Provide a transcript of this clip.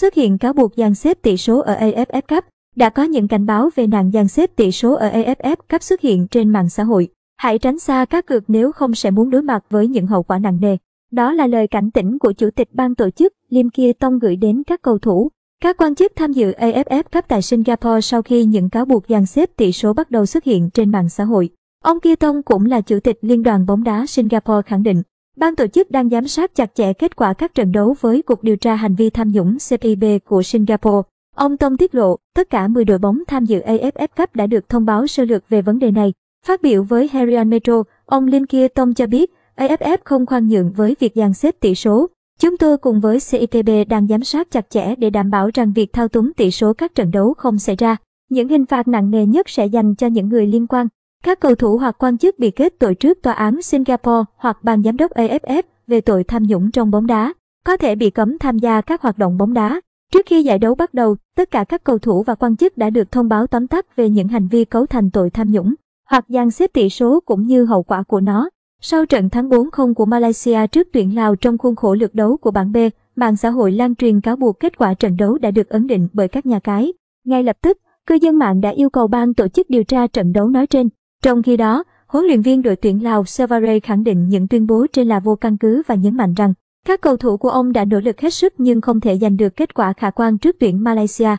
xuất hiện cáo buộc dàn xếp tỷ số ở AFF Cup. Đã có những cảnh báo về nạn dàn xếp tỷ số ở AFF Cup xuất hiện trên mạng xã hội. Hãy tránh xa các cược nếu không sẽ muốn đối mặt với những hậu quả nặng nề. Đó là lời cảnh tỉnh của Chủ tịch ban tổ chức Lim Kia Tông gửi đến các cầu thủ. Các quan chức tham dự AFF Cup tại Singapore sau khi những cáo buộc dàn xếp tỷ số bắt đầu xuất hiện trên mạng xã hội. Ông Kia Tông cũng là Chủ tịch Liên đoàn bóng đá Singapore khẳng định, Ban tổ chức đang giám sát chặt chẽ kết quả các trận đấu với cuộc điều tra hành vi tham nhũng CPB của Singapore. Ông Tông tiết lộ, tất cả 10 đội bóng tham dự AFF Cup đã được thông báo sơ lược về vấn đề này. Phát biểu với Herian Metro, ông Lim Kia Tông cho biết, AFF không khoan nhượng với việc dàn xếp tỷ số. Chúng tôi cùng với CITB đang giám sát chặt chẽ để đảm bảo rằng việc thao túng tỷ số các trận đấu không xảy ra. Những hình phạt nặng nề nhất sẽ dành cho những người liên quan. Các cầu thủ hoặc quan chức bị kết tội trước tòa án Singapore hoặc ban giám đốc AFF về tội tham nhũng trong bóng đá, có thể bị cấm tham gia các hoạt động bóng đá. Trước khi giải đấu bắt đầu, tất cả các cầu thủ và quan chức đã được thông báo tóm tắt về những hành vi cấu thành tội tham nhũng hoặc gian xếp tỷ số cũng như hậu quả của nó. Sau trận thắng 4-0 của Malaysia trước tuyển Lào trong khuôn khổ lượt đấu của bảng B, mạng xã hội lan truyền cáo buộc kết quả trận đấu đã được ấn định bởi các nhà cái. Ngay lập tức, cư dân mạng đã yêu cầu ban tổ chức điều tra trận đấu nói trên. Trong khi đó, huấn luyện viên đội tuyển Lào Savare khẳng định những tuyên bố trên là vô căn cứ và nhấn mạnh rằng các cầu thủ của ông đã nỗ lực hết sức nhưng không thể giành được kết quả khả quan trước tuyển Malaysia.